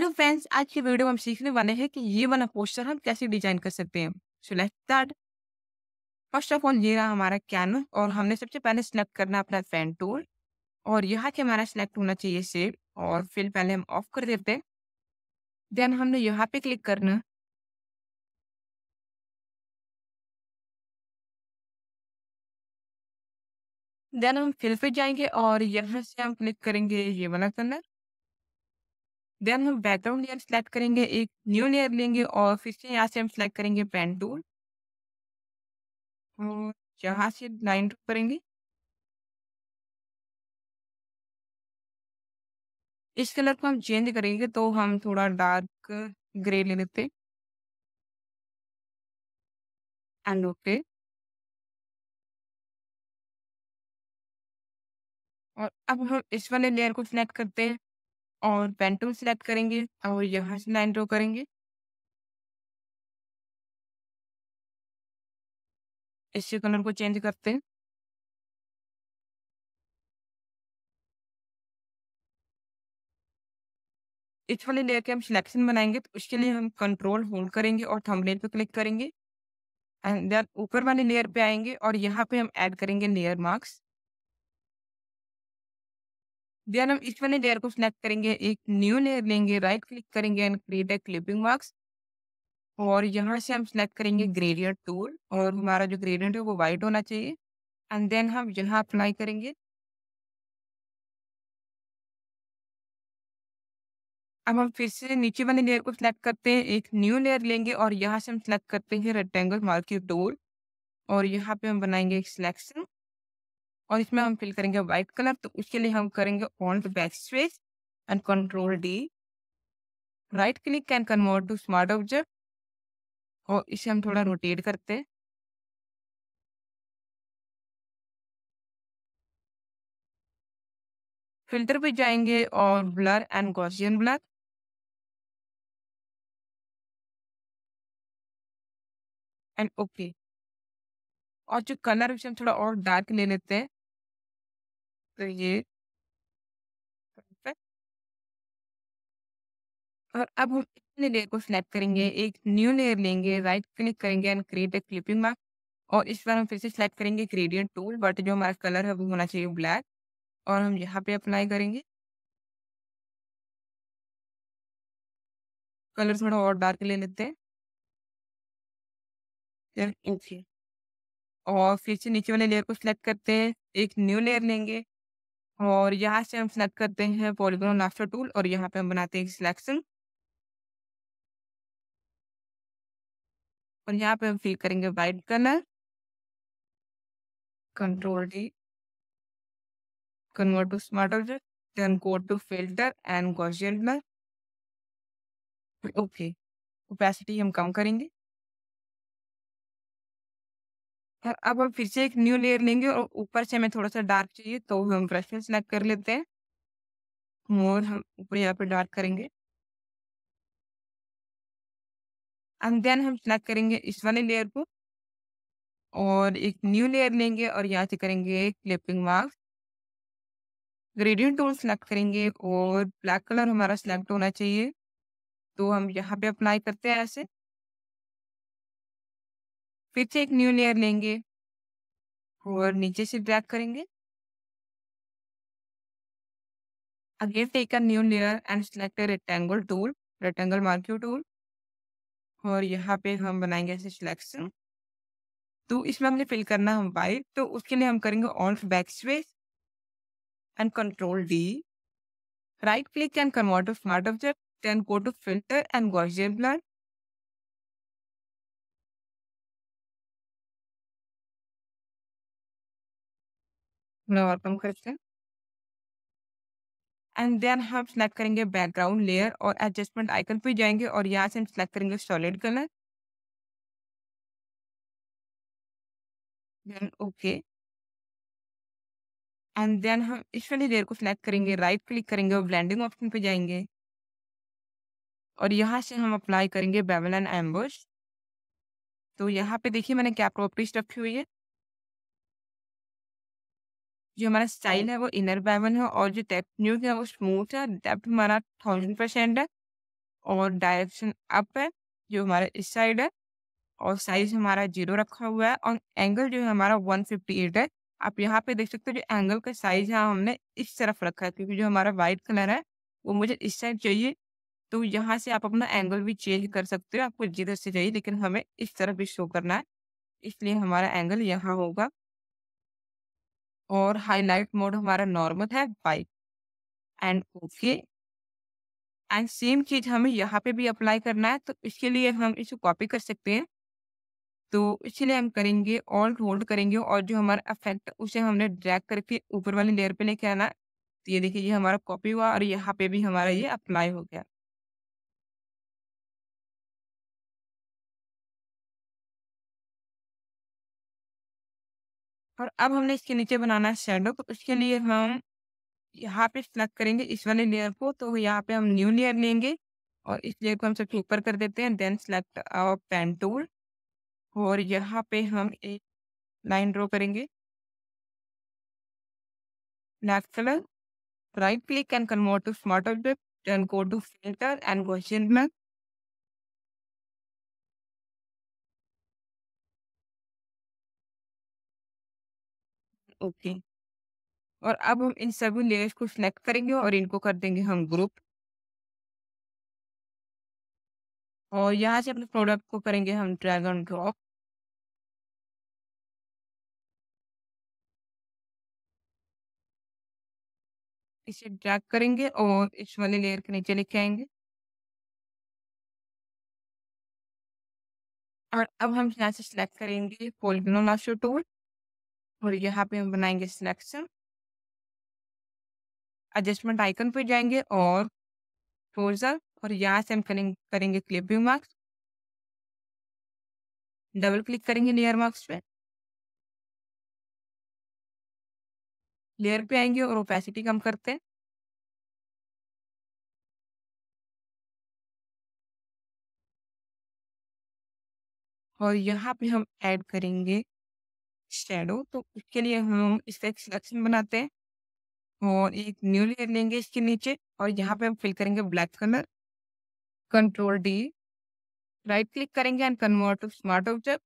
Hello friends आज की video में हम सीखने वाले हैं कि ये वाला पोस्टर हम कैसे डिजाइन कर सकते हैं so let's start first of all ये रहा हमारा कैन और हमने सबसे पहले सेलेक्ट करना अपना पेन टूल और यहाँ से हमारा सेलेक्ट होना चाहिए सेव और फिर पहले हम ऑफ कर देते हैं देन हमने यहाँ पे क्लिक करना देन हम फिल पे जाएंगे और यहाँ से हम क्लिक करेंगे ये वाला कलर देन हम बैकग्राउंड लेयर सेलेक्ट करेंगे एक न्यू लेयर लेंगे और फिर से यहाँ से हम सेलेक्ट करेंगे पेन टूल और यहाँ से लाइन ड्रॉ करेंगे इस कलर को हम चेंज करेंगे तो हम थोड़ा डार्क ग्रे ले लेते एंड ओके और अब हम इस वाले लेयर को सिलेक्ट करते हैं और टूल सिलेक्ट करेंगे और यहाँ से लाइन ड्रॉ करेंगे इससे कलर को चेंज करते हैं इस वाले लेयर के हम सिलेक्शन बनाएंगे तो उसके लिए हम कंट्रोल होल्ड करेंगे और थंबनेल पे क्लिक करेंगे एंड देन ऊपर वाले लेयर पे आएंगे और यहाँ पे हम ऐड करेंगे लेयर मार्क्स देन हम इस वाले लेयर को सिलेक्ट करेंगे एक न्यू लेयर लेंगे राइट क्लिक करेंगे and create a clipping marks और यहाँ से हम सिलेक्ट करेंगे ग्रेडियंट टूल और हमारा जो ग्रेडियंट है वो वाइट होना चाहिए एंड देन हम यहाँ अप्लाई करेंगे अब हम फिर से नीचे वाले लेयर को सिलेक्ट करते हैं एक न्यू लेयर लेंगे और यहाँ से हम सिलेक्ट करते हैं रेक्टेंगल मार्क की टूल और यहाँ पे हम बनाएंगे एक सिलेक्शन और इसमें हम फिल करेंगे व्हाइट कलर तो उसके लिए हम करेंगे alt backspace and control D right click can convert to smart object और इसे हम थोड़ा रोटेट करते हैं फिल्टर पे जाएंगे और blur and Gaussian blur and okay और जो कलर उसे हम थोड़ा और डार्क ले लेते हैं तो ये और अब हम अपने लेयर को सिलेक्ट करेंगे हम्म। एक न्यू लेयर लेंगे राइट क्लिक करेंगे and create a clipping mark और इस बार हम फिर से सिलेक्ट करेंगे ग्रेडियंट टूल बट जो हमारा कलर है वो होना चाहिए ब्लैक और हम यहाँ पे अप्लाई करेंगे कलर थोड़ा और डार्क ले लेते हैं और फिर से नीचे वाले लेयर को सिलेक्ट करते हैं एक न्यू लेयर लेंगे और यहाँ से हम सिलेक्ट करते हैं पॉलीग्रोन आफ्टर टूल और यहाँ पे हम बनाते हैं सिलेक्शन और यहाँ पे हम फिल करेंगे white colour control D convert to smart object, then go to filter and okay opacity हम कम करेंगे और अब हम फिर से एक न्यू लेयर लेंगे और ऊपर से हमें थोड़ा सा डार्क चाहिए तो हम ब्रश में सेलेक्ट कर लेते हैं मोर हम ऊपर यहाँ पे डार्क करेंगे एंड देन हम सेलेक्ट करेंगे इस वाले लेयर को और एक न्यू लेयर लेंगे और यहाँ से करेंगे clipping mark gradient tool select करेंगे और ब्लैक कलर हमारा सेलेक्ट होना चाहिए तो हम यहाँ पे अप्लाई करते हैं ऐसे फिर से एक न्यू लेयर लेंगे और नीचे से ड्रैग करेंगे again take a new layer and select rectangle rectangle tool rectangle marquee और यहाँ पे हम बनाएंगे ऐसे सिलेक्शन तो इसमें हमने फिल करना हम वाइट तो उसके लिए हम करेंगे alt backspace and control D right click and convert to smart object then go to filter and Gaussian blur फ्लावर कम करते हैं एंड देन हम सेलेक्ट करेंगे बैकग्राउंड लेयर और एडजस्टमेंट आइकन पे जाएंगे और यहाँ से हम सेलेक्ट करेंगे solid colour then okay and then हम इस वाली लेयर को सिलेक्ट करेंगे राइट क्लिक करेंगे और ब्लेंडिंग ऑप्शन पे जाएंगे और यहाँ से हम अप्लाई करेंगे बेवल एंड एम्बोस तो यहाँ पे देखिए मैंने क्या प्रॉपर्टीज रखी हुई है जो हमारा हाँ। स्टाइल है वो इनर बैवन है और जो डेप्थ न्यूज है वो स्मूथ है डेप्थ हमारा थाउजेंड परसेंट है और डायरेक्शन अप है जो हमारा इस साइड है और साइज हमारा जीरो रखा हुआ है और एंगल जो है हमारा वन फिफ्टी एट है आप यहाँ पे देख सकते हो जो एंगल का साइज है हमने इस तरफ रखा है क्योंकि जो हमारा वाइट कलर है वो मुझे इस साइड चाहिए तो यहाँ से आप अपना एंगल भी चेंज कर सकते हो आपको जिधर से चाहिए लेकिन हमें इस तरफ भी शो करना है इसलिए हमारा एंगल यहाँ होगा और हाईलाइट मोड हमारा नॉर्मल है white and okay and same चीज हमें यहाँ पे भी अप्लाई करना है तो इसके लिए हम इसको कॉपी कर सकते हैं तो इसलिए हम करेंगे ऑल होल्ड करेंगे और जो हमारा अफेक्ट उसे हमने ड्रैग करके ऊपर वाली लेयर पे लेके आना तो ये देखिए ये हमारा कॉपी हुआ और यहाँ पे भी हमारा ये अप्लाई हो गया और अब हमने इसके नीचे बनाना है शेडो तो उसके लिए हम यहाँ पे सिलेक्ट करेंगे इस वाले लेयर को तो यहाँ पे हम न्यू लेयर लेंगे और इस लेयर को हम सबसे ऊपर कर देते हैं then select our pen tool और यहाँ पे हम एक लाइन ड्रॉ करेंगे black colour right click and convert to smart object then go to filter and Gaussian blur okay और अब हम इन सभी लेयर्स को सिलेक्ट करेंगे और इनको कर देंगे हम ग्रुप और यहाँ से अपने प्रोडक्ट को करेंगे हम ड्रैगन ड्रॉप इसे ड्रैग करेंगे और इस वाले लेयर के नीचे लेके आएंगे और अब हम यहाँ से सिलेक्ट करेंगे पोलिगोनल लाशो टूल और यहाँ पे हम बनाएंगे सिलेक्शन एडजस्टमेंट आइकन पे जाएंगे और फोर्जर और यहाँ से हम करेंगे क्लिपिंग मार्क्स डबल क्लिक करेंगे लेयर मार्क्स पे लेयर पे आएंगे और ओपेसिटी कम करते हैं और यहाँ पे हम ऐड करेंगे शेडो तो उसके लिए हम इसका एक सिलेक्शन बनाते हैं और एक न्यू लेयर लेंगे इसके नीचे और यहाँ पे हम फिल करेंगे black colour control D right click करेंगे and convert to smart object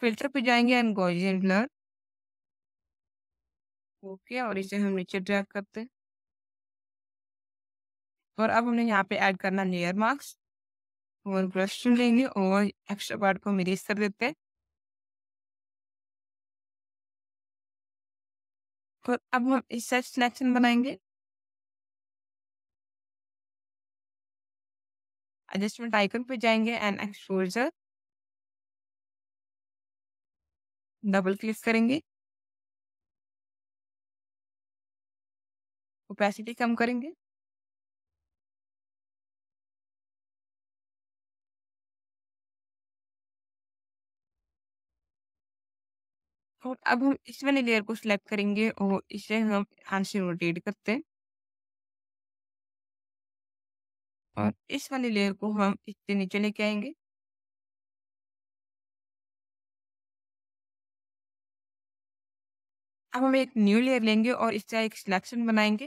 filter पे जाएंगे एंड गॉर्जियन ब्लर ओके और इसे हम नीचे ड्रैग करते हैं और अब हमने यहाँ पे ऐड करना लेयर मार्क्स और ब्रश चुन लेंगे और एक्स्ट्रा पार्ट को मिरेज कर देते हैं और तो अब हम इससे सिलेक्शन बनाएंगे एडजस्टमेंट आइकन पे जाएंगे एंड एक्सपोजर डबल क्लिक करेंगे ओपेसिटी कम करेंगे तो अब हम इस वाले लेयर को सिलेक्ट करेंगे और इसे हम यहाँ से रोटेट करते हैं और इस वाले लेयर को हम इससे नीचे लेके आएंगे अब हम एक न्यू लेयर लेंगे और इससे एक सिलेक्शन बनाएंगे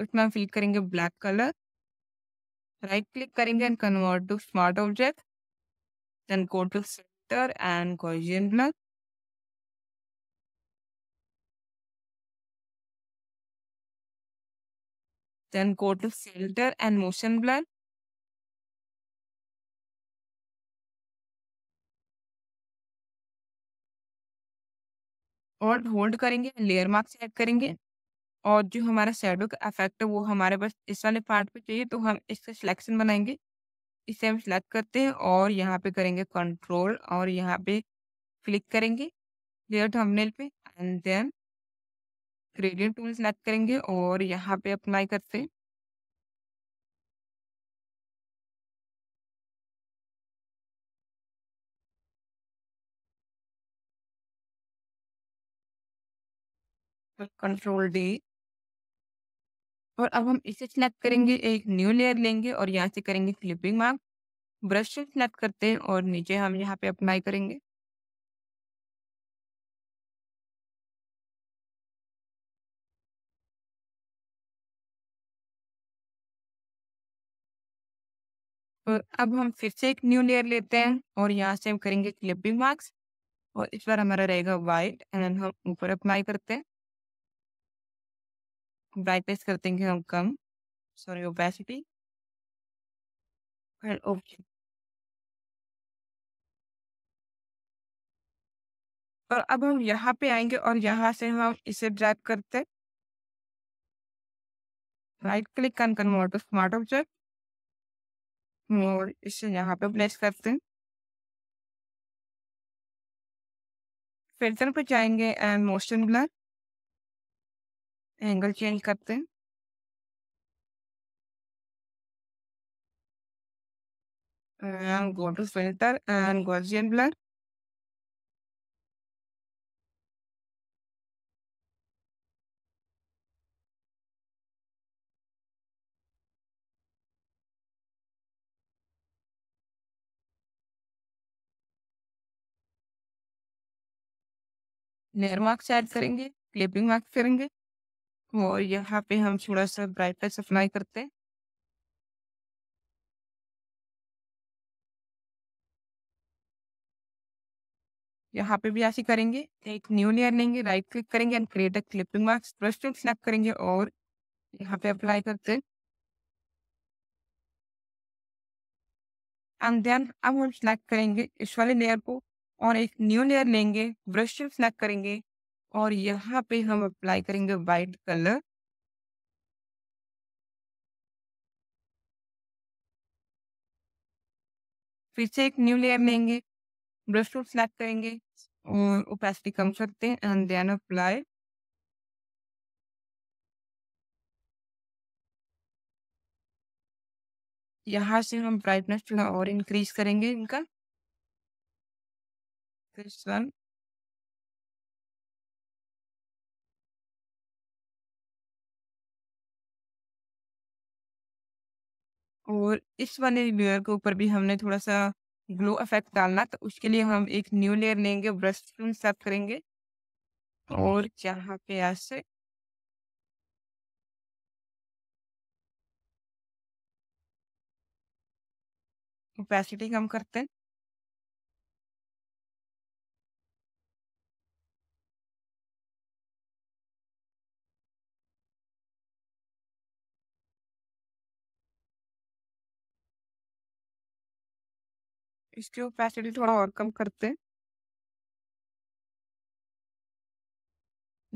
उसमें तो हम फिल करेंगे ब्लैक कलर राइट क्लिक करेंगे and convert to smart object then go to sector and Gaussian black Then go to filter and motion blur. और होल्ड करेंगे लेयर मार्क सेलेक्ट करेंगे और जो हमारा शेडो का इफेक्ट है वो हमारे पास इस वाले पार्ट पे चाहिए तो हम इसका सिलेक्शन बनाएंगे इसे हम सिलेक्ट करते हैं और यहाँ पे करेंगे कंट्रोल और यहाँ पे क्लिक करेंगे लेयर थंबनेल पे and then gradient tool select करेंगे और यहाँ पे अप्लाई करते हैं कंट्रोल डी और अब हम इसे सिलेक्ट करेंगे एक न्यू लेयर लेंगे और यहाँ से करेंगे फ्लिपिंग मार्क ब्रश से सिलेक्ट करते हैं और नीचे हम यहाँ पे अप्लाई करेंगे और अब हम फिर से एक न्यू लेयर लेते हैं और यहाँ से हम करेंगे क्लिपिंग मार्क्स और इस बार हमारा रहेगा वाइट एंड हम ऊपर अप्लाई करते हैं ब्राइटनेस कर देंगे हम कम सॉरी ओपेसिटी एंड ओके और अब हम यहाँ पे आएंगे और यहाँ से हम इसे ड्रैग करते हैं right click on convert to smart object और इसे यहाँ पे प्लेस करते हैं फिल्टर पे जाएंगे and motion blur angle change करते हैं and go filter and and blur layer marks add करेंगे क्लिपिंग मार्क्स करेंगे और यहाँ पे हम थोड़ा सा ब्राइटनेस अप्लाई करते हैं यहाँ पे भी ऐसे करेंगे एक न्यू लेयर लेंगे राइट क्लिक करेंगे and create a clipping marks brush tool select करेंगे और यहाँ पे अप्लाई करते हैं एंड देन अब हम सिलेक्ट करेंगे इस वाले लेयर को और एक न्यू लेयर लेंगे ब्रश सेलेक्ट करेंगे और यहाँ पे हम अप्लाई करेंगे वाइट कलर फिर से एक न्यू लेयर लेंगे ब्रश टूल सेलेक्ट करेंगे और ओपेसिटी कम करते हैं एंड देन अप्लाई यहाँ से हम ब्राइटनेस थोड़ा और इंक्रीज करेंगे इनका Christian. और इस वाले लेयर के ऊपर भी हमने थोड़ा सा ग्लो इफेक्ट डालना तो उसके लिए हम एक न्यू लेयर लेंगे ब्रश स्पून सेट करेंगे और यहाँ पे आज से ओपेसिटी कम करते हैं इसकी ओपेसिटी थोड़ा और कम करते हैं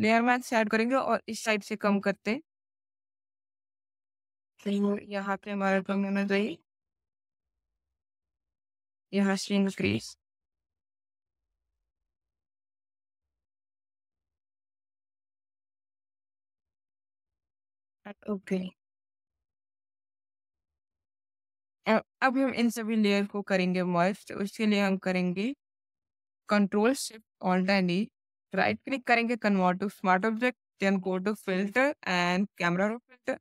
लेयर मैथ ऐड करेंगे और इस साइड से कम करते यहाँ पे हमारा कम होना चाहिए यहाँ से इंक्रीज ओके अब हम इन सभी लेयर को करेंगे मर्ज तो उसके लिए हम करेंगे control shift alt and E right click करेंगे convert to smart object then go to filter and camera raw filter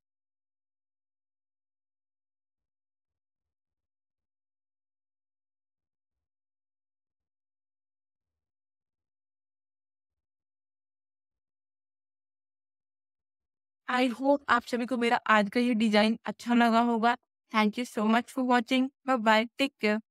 I hope आप सभी को मेरा आज का ये डिजाइन अच्छा लगा होगा Thank you so much for watching. Bye bye. Take care.